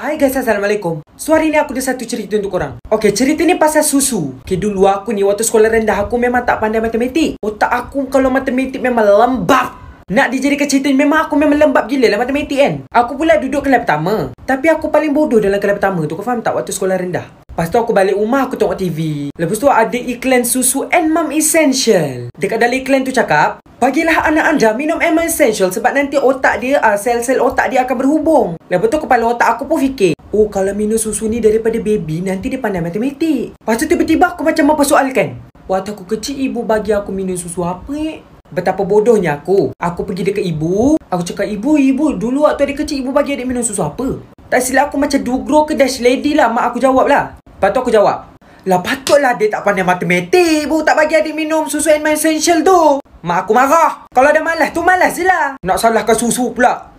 Hai guys, Assalamualaikum. So hari ni aku ada satu cerita untuk korang. Okay, cerita ni pasal susu. Okay, dulu aku ni waktu sekolah rendah aku memang tak pandai matematik. Otak aku kalau matematik memang lembab. Nak dijadikan cerita ni memang aku memang lembab gila lah matematik kan. Aku pula duduk kelas pertama. Tapi aku paling bodoh dalam kelas pertama tu. Kau faham tak waktu sekolah rendah? Lepas tu aku balik rumah aku tengok TV. Lepas tu ada iklan susu and essential. Dekat dalam iklan tu cakap, Bagilah anak anda minum Emma Essential sebab nanti otak dia, uh, sel-sel otak dia akan berhubung. Lepas tu kepala otak aku pun fikir, Oh kalau minum susu ni daripada baby nanti dia pandai matematik. Lepas tu tiba-tiba aku macam apa mempersoalkan. Waktu aku kecil ibu bagi aku minum susu apa ni? Eh? Betapa bodohnya aku. Aku pergi dekat ibu. Aku cakap, ibu, ibu, dulu waktu adik kecil ibu bagi adik minum susu apa? Tak silap aku macam dugro ke dash lady lah. Mak aku jawab lah. Lepas tu aku jawab Lah patutlah dia tak pandai matematik bu tak bagi adik minum susu and my essential tu Mak aku marah Kalau dah malas tu malas je lah Nak salahkan susu pula